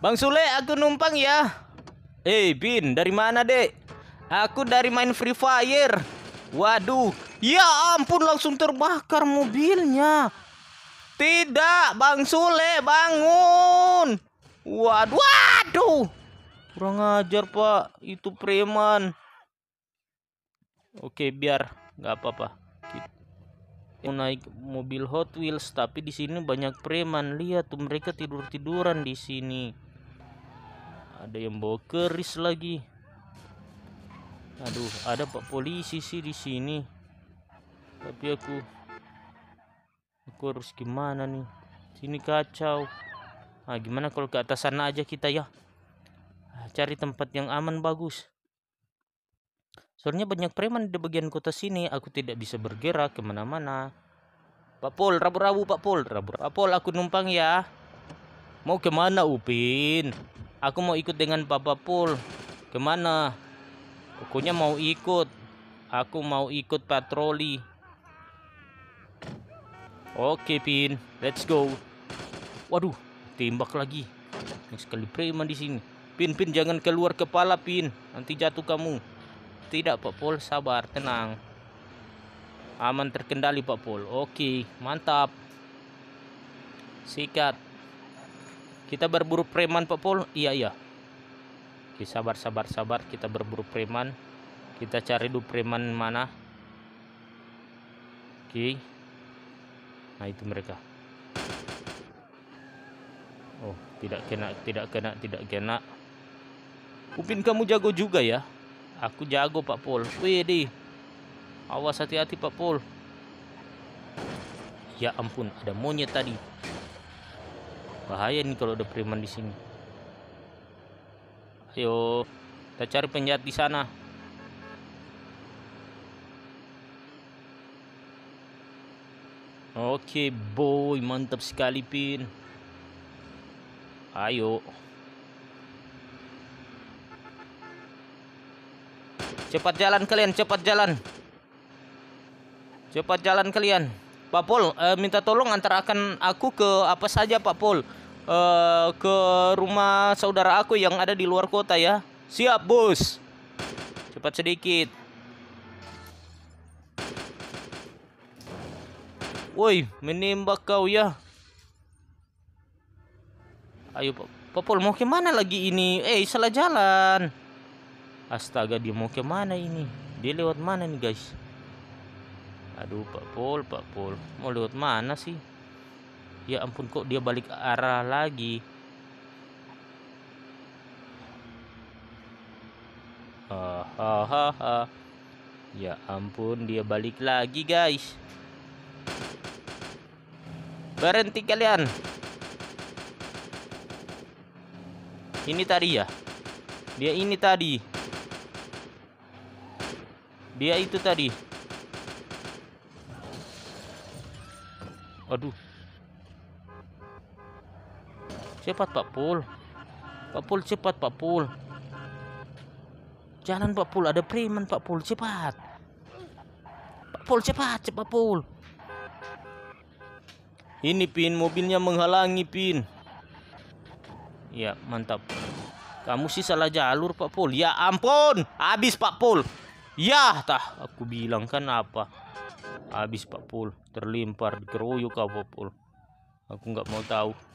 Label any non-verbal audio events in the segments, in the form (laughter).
Bang Sule, aku numpang ya. Eh, hey, Bin, dari mana, Dek? Aku dari main Free Fire. Waduh, ya ampun langsung terbakar mobilnya. Tidak, Bang Sule, bangun. Waduh, waduh. Kurang ajar, Pak. Itu preman. Oke, biar nggak apa-apa. Mau naik mobil Hot Wheels, tapi di sini banyak preman. Lihat tuh mereka tidur-tiduran di sini ada yang bawa keris lagi aduh ada pak polisi sih di sini tapi aku aku harus gimana nih sini kacau ah gimana kalau ke atas sana aja kita ya ah, cari tempat yang aman bagus soalnya banyak preman di bagian kota sini aku tidak bisa bergerak kemana-mana Pak Pol, rabu-rabu Pak Pol, rabu-rabu. Pak Pol, aku numpang ya. Mau kemana Upin? aku mau ikut dengan Papa Pul kemana Pokoknya mau ikut aku mau ikut patroli oke Pin let's go waduh tembak lagi ini sekali preman di sini Pin Pin jangan keluar kepala Pin nanti jatuh kamu tidak Pak Pol sabar tenang aman terkendali Pak Pol oke mantap sikat kita berburu preman Pak Pol. Iya iya. Oke, sabar sabar sabar kita berburu preman. Kita cari dulu preman mana. Oke. Nah itu mereka. Oh, tidak kena, tidak kena, tidak kena. Upin kamu jago juga ya. Aku jago Pak Pol. Wih di. Awas hati-hati Pak Pol. Ya ampun, ada monyet tadi bahaya nih kalau ada preman di sini ayo kita cari penjahat di sana oke boy mantap sekali pin ayo cepat jalan kalian cepat jalan cepat jalan kalian Pak Pol, eh, minta tolong antarakan aku ke apa saja Pak Pol uh, ke rumah saudara aku yang ada di luar kota ya. Siap, Bos. Cepat sedikit. Woi, menembak kau ya. Ayo, Popol mau kemana lagi ini? Eh, salah jalan. Astaga, dia mau kemana ini? Dia lewat mana nih, guys? Aduh, Pak Pol, Pak Pol. Mau lewat mana sih? ya ampun kok dia balik arah lagi hahaha ya ampun dia balik lagi guys berhenti kalian ini tadi ya dia ini tadi dia itu tadi aduh Cepat Pak Pul. Pak Pul cepat Pak Pul. jalan Pak Pul, ada preman Pak Pul, cepat. Pak Pul cepat, cepat Pul. Ini Pin, mobilnya menghalangi Pin. Ya, mantap. Kamu sih salah jalur Pak Pul. Ya ampun, habis Pak Pul. Ya, tah aku bilang kan apa? Habis Pak Pul, terlempar keroyok Pak Pul. Aku nggak mau tahu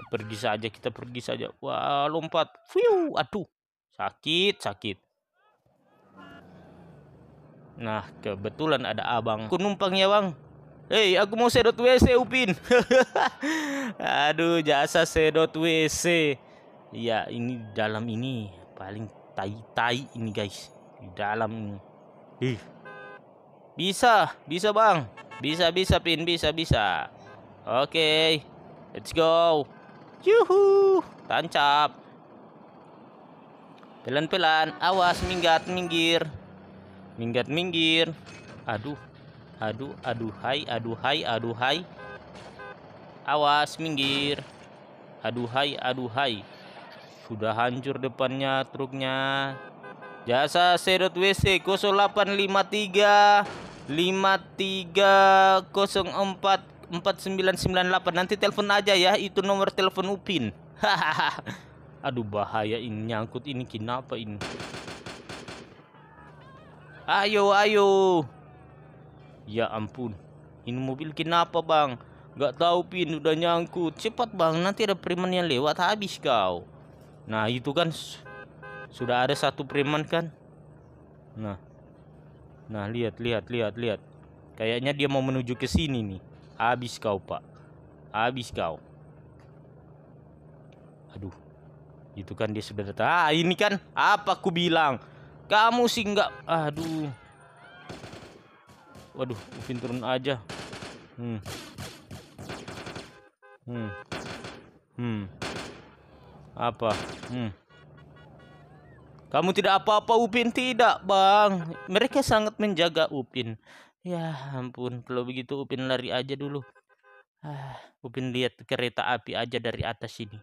kita pergi saja kita pergi saja wah lompat view aduh sakit sakit nah kebetulan ada abang aku numpang ya bang Hei, aku mau sedot WC Upin. (laughs) Aduh, jasa sedot WC. Ya, ini dalam ini paling tai-tai ini, guys. Di dalam ini. Ih. Bisa, bisa, Bang. Bisa, bisa, Pin. Bisa, bisa. Oke. Okay. Let's go. Yuhu, tancap. Pelan-pelan, awas minggat minggir. Minggat minggir. Aduh. Aduh, aduh aduh hai hai aduh hai Awas minggir. aduh hai aduh hai Sudah hancur depannya truknya. Jasa serot WC 0853 5304 4998 nanti telepon aja ya itu nomor telepon Upin hahaha (laughs) aduh bahaya ini nyangkut ini kenapa ini ayo ayo ya ampun ini mobil kenapa bang gak tahu pin udah nyangkut cepat bang nanti ada preman yang lewat habis kau nah itu kan sudah ada satu preman kan nah nah lihat lihat lihat lihat kayaknya dia mau menuju ke sini nih Abis kau, Pak. Abis kau. Aduh. Itu kan dia sudah datang. Ah, ini kan apa aku bilang? Kamu sih enggak. Aduh. Waduh, Upin turun aja. Hmm. Hmm. Hmm. Apa? Hmm. Kamu tidak apa-apa Upin tidak, Bang. Mereka sangat menjaga Upin. Ya ampun, kalau begitu Upin lari aja dulu. Ah, Upin lihat kereta api aja dari atas sini.